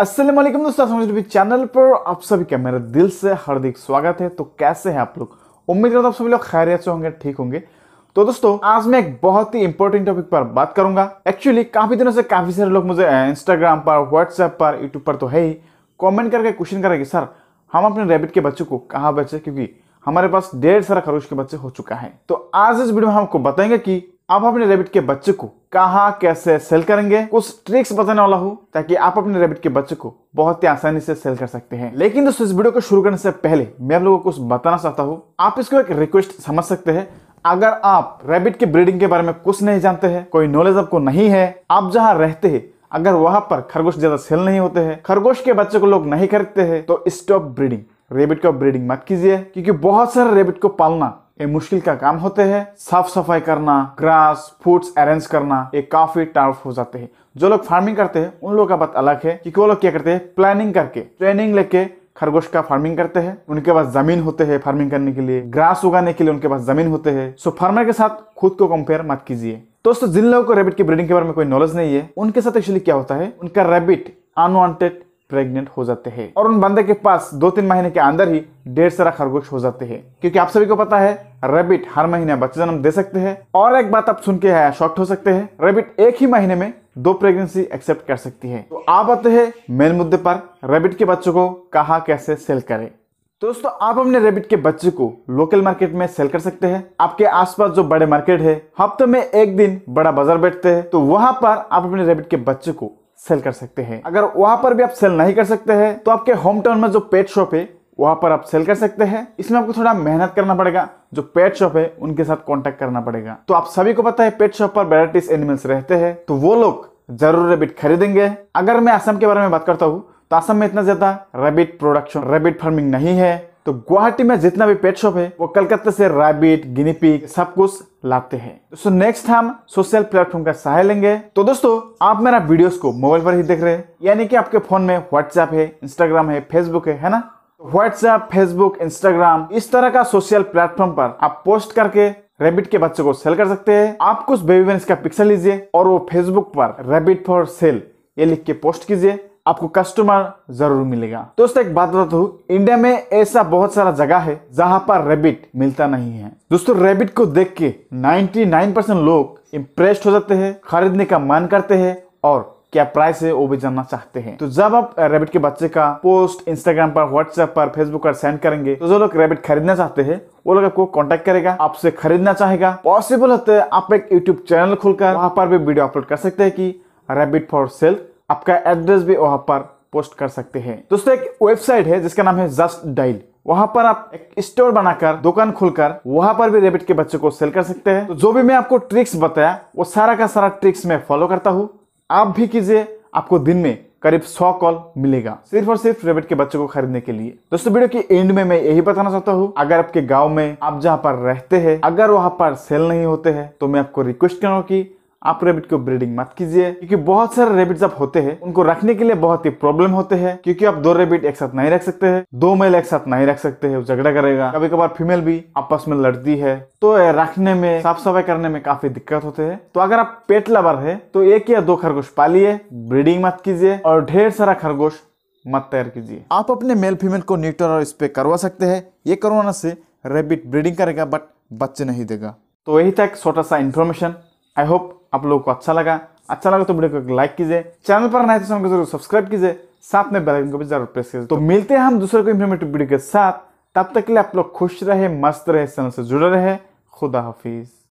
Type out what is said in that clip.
असलम दोस्तों चैनल पर आप सभी का मेरे दिल से हार्दिक स्वागत है तो कैसे हैं आप लोग उम्मीद करता हूँ आप सभी लोग खैरियत से होंगे ठीक होंगे तो दोस्तों आज मैं एक बहुत ही इंपॉर्टेंट टॉपिक पर बात करूंगा एक्चुअली काफी दिनों से काफी सारे लोग मुझे इंस्टाग्राम पर व्हाट्सएप पर यूट्यूब पर तो है ही कॉमेंट करके क्वेश्चन करें कि सर हम अपने रेबिट के बच्चों को कहाँ बचे क्योंकि हमारे पास डेढ़ सारा खरूश के बच्चे हो चुका है तो आज इस वीडियो में हम आपको बताएंगे कि आप अपने रेबिट के बच्चे को कहा कैसे सेल करेंगे कुछ ट्रिक्स बताने वाला हूँ ताकि आप अपने रेबिट के बच्चे को बहुत ही आसानी से सेल कर सकते हैं लेकिन दोस्तों इस वीडियो को शुरू करने से पहले मैं आप लोगों को कुछ बताना चाहता हूँ आप इसको एक रिक्वेस्ट समझ सकते हैं अगर आप रेबिट के ब्रीडिंग के बारे में कुछ नहीं जानते हैं कोई नॉलेज आपको नहीं है आप जहाँ रहते हैं अगर वहां पर खरगोश ज्यादा सेल नहीं होते हैं खरगोश के बच्चे को लोग नहीं खरीदते हैं तो स्टॉप ब्रीडिंग रेबिट का ब्रीडिंग मत कीजिए क्योंकि बहुत सारे रेबिट को पालना ये मुश्किल का काम होते हैं साफ सफाई करना ग्रास फूड्स अरेंज करना ये काफी टर्फ हो जाते हैं जो लोग फार्मिंग करते हैं उन लोगों का बात अलग है क्योंकि वो लोग क्या करते हैं प्लानिंग करके ट्रेनिंग लेके खरगोश का फार्मिंग करते हैं उनके पास जमीन होते हैं फार्मिंग करने के लिए ग्रास उगाने के लिए उनके पास जमीन होते हैं सो फार्मर के साथ खुद को कंपेयर मत कीजिए दोस्तों जिन लोगों को रेबिट की ब्रीडिंग के बारे में कोई नॉलेज नहीं है उनके साथ एक्चुअली क्या होता है उनका रेबिट अनवांटेड प्रेग्नेंट हो जाते हैं और उन बंदे के पास दो तीन महीने के अंदर ही डेढ़ सारा खरगोश हो जाते हैं क्योंकि आप सभी को पता है रेबिट हर महीने बच्चे जन्म दे सकते हैं और एक बात आप सुन के है शॉक्ट हो सकते हैं रेबिट एक ही महीने में दो प्रेगनेंसी एक्सेप्ट कर सकती है तो आप आते हैं मेन मुद्दे पर रेबिट के बच्चों को कहा कैसे सेल करें तो दोस्तों आप अपने रेबिट के बच्चे को लोकल मार्केट में सेल कर सकते हैं आपके आसपास जो बड़े मार्केट है हफ्ते में एक दिन बड़ा बाजार बैठते हैं तो वहां पर आप अपने रेबिट के बच्चे को सेल कर सकते हैं अगर वहां पर भी आप सेल नहीं कर सकते हैं तो आपके होम टाउन में जो पेट शॉप है वहां पर आप सेल कर सकते हैं इसमें आपको थोड़ा मेहनत करना पड़ेगा जो पेट शॉप है उनके साथ कॉन्टेक्ट करना पड़ेगा तो आप सभी को पता है पेट शॉप पर वेराइटीज एनिमल्स रहते हैं तो वो लोग जरूर रेबिट खरीदेंगे अगर मैं असम के बारे में बात करता हूँ तो असम में इतना ज्यादा रेबिट प्रोडक्शन रेबिट फार्मिंग नहीं है तो गुवाहाटी में जितना भी पेट शॉप है वो कलकत्ता से रैबिट गिनीपिक सब कुछ लाते हैं दोस्तों नेक्स्ट हम सोशल प्लेटफॉर्म का सहाय लेंगे तो दोस्तों आप मेरा वीडियोस को मोबाइल पर ही देख रहे हैं यानी कि आपके फोन में व्हाट्सएप है इंस्टाग्राम है फेसबुक है है ना व्हाट्सएप फेसबुक इंस्टाग्राम इस तरह का सोशल प्लेटफॉर्म पर आप पोस्ट करके रेबिट के बच्चों को सेल कर सकते हैं आप कुछ बेबी बेन्स का पिक्सल लीजिए और वो फेसबुक पर रेबिट फॉर सेल ये लिख के पोस्ट कीजिए आपको कस्टमर जरूर मिलेगा दोस्तों एक बात बता दू इंडिया में ऐसा बहुत सारा जगह है जहां पर रेबिट मिलता नहीं है दोस्तों रेबिट को देख के नाइन्टी लोग इम्प्रेस्ड हो जाते हैं खरीदने का मन करते हैं और क्या प्राइस है वो भी जानना चाहते हैं तो जब आप रेबिट के बच्चे का पोस्ट इंस्टाग्राम पर व्हाट्सएप पर फेसबुक पर सेंड करेंगे तो जो लोग रेबिट खरीदना चाहते हैं वो लोग आपको कांटेक्ट करेगा आपसे खरीदना चाहेगा पॉसिबल होता है तो आप एक यूट्यूब चैनल खोलकर वहां पर भी वीडियो अपलोड कर सकते हैं कि रेबिट फॉर सेल आपका एड्रेस भी वहाँ पर पोस्ट कर सकते हैं दोस्तों एक वेबसाइट है जिसका नाम है जस्ट डाइल वहां पर आप एक स्टोर बनाकर दुकान खोलकर वहां पर भी रेबिट के बच्चों को सेल कर सकते हैं तो जो भी मैं आपको ट्रिक्स बताया वो सारा का सारा ट्रिक्स मैं फॉलो करता हूँ आप भी कीजिए आपको दिन में करीब 100 कॉल मिलेगा सिर्फ और सिर्फ रेबिट के बच्चों को खरीदने के लिए दोस्तों वीडियो के एंड में मैं यही बताना चाहता हूँ अगर आपके गाँव में आप जहाँ पर रहते हैं अगर वहाँ पर सेल नहीं होते हैं तो मैं आपको रिक्वेस्ट करूँ की आप रेबिट को ब्रीडिंग मत कीजिए क्योंकि बहुत सारे रेबिट जब होते हैं उनको रखने के लिए बहुत ही प्रॉब्लम होते हैं क्योंकि आप दो रेबिट एक साथ नहीं रख सकते हैं दो मेल एक साथ नहीं रख सकते हैं झगड़ा करेगा कभी कभार फीमेल भी आपस में लड़ती है तो रखने में साफ सफाई करने में काफी दिक्कत होते हैं तो अगर आप पेट लवर है तो एक या दो खरगोश पालिए ब्रीडिंग मत कीजिए और ढेर सारा खरगोश मत तैयार कीजिए आप अपने मेल फीमेल को न्यूटर और स्प्रे करवा सकते हैं ये करवाने से रेबिट ब्रीडिंग करेगा बट बच्चे नहीं देगा तो यही था एक छोटा सा इन्फॉर्मेशन आई होप आप लोगों को अच्छा लगा अच्छा लगा तो वीडियो को एक लाइक कीजिए चैनल पर नए तो चैनल को जरूर सब्सक्राइब कीजिए साथ में बेल आइकन को भी जरूर प्रेस कीजिए तो मिलते हैं हम दूसरे को इन्फॉर्मेटिव वीडियो के साथ तब तक के लिए आप लोग खुश रहे मस्त रहे चैनल से जुड़े रहे खुदा हाफिज़